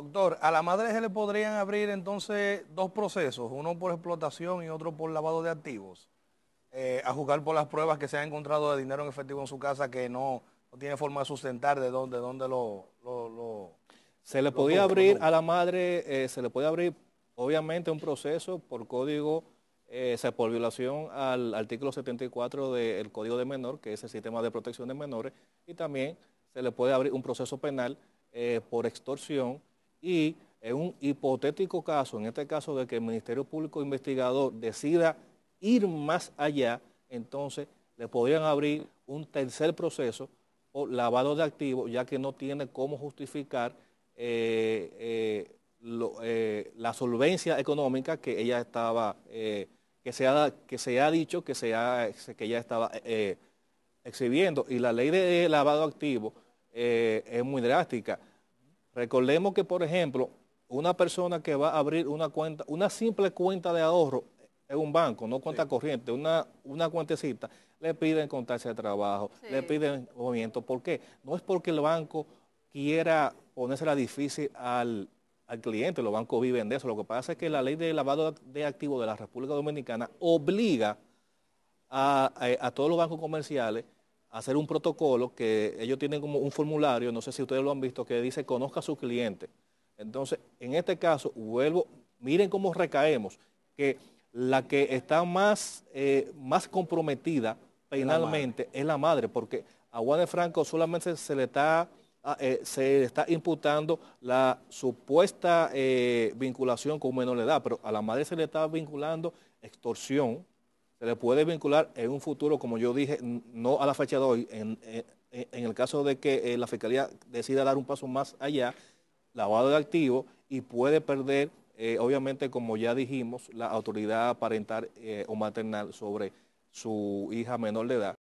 Doctor, a la madre se le podrían abrir entonces dos procesos, uno por explotación y otro por lavado de activos, eh, a juzgar por las pruebas que se ha encontrado de dinero en efectivo en su casa que no, tiene forma de sustentar de dónde, lo, Se le podía abrir a la madre, eh, se le puede abrir obviamente un proceso por código, eh, por violación al artículo 74 del Código de Menor, que es el sistema de protección de menores, y también se le puede abrir un proceso penal eh, por extorsión y en un hipotético caso, en este caso de que el Ministerio Público Investigador decida ir más allá, entonces le podrían abrir un tercer proceso por lavado de activos, ya que no tiene cómo justificar eh, eh, eh, la solvencia económica que ella estaba, que, se ha, dicho que, que ella estaba exhibiendo. Y la ley de lavado de activos es muy drástica Recordemos que, por ejemplo, una persona que va a abrir una cuenta, una simple cuenta de ahorro en un banco, no cuenta corriente, una, una cuentecita, le piden contarse de trabajo, le piden movimiento. ¿Por qué? No es porque el banco quiera ponérsela difícil al, cliente, los bancos viven de eso. Lo que pasa es que la ley de lavado de activos de la República Dominicana obliga a todos los bancos comerciales hacer un protocolo que ellos tienen como un formulario, no sé si ustedes lo han visto, que dice conozca a su cliente. Entonces, en este caso, vuelvo, miren cómo recaemos, que la que está más, eh, más comprometida penalmente es la madre, porque a Juan Franco solamente se le está, ah, eh, está imputando la supuesta eh, vinculación con menor edad, pero a la madre se le está vinculando extorsión, se le puede vincular en un futuro, como yo dije, no a la fecha de hoy, en, el caso de que eh, la Fiscalía decida dar un paso más allá, lavado de activos y puede perder, eh, obviamente, como ya dijimos, la autoridad parental eh, o maternal sobre su hija menor de edad.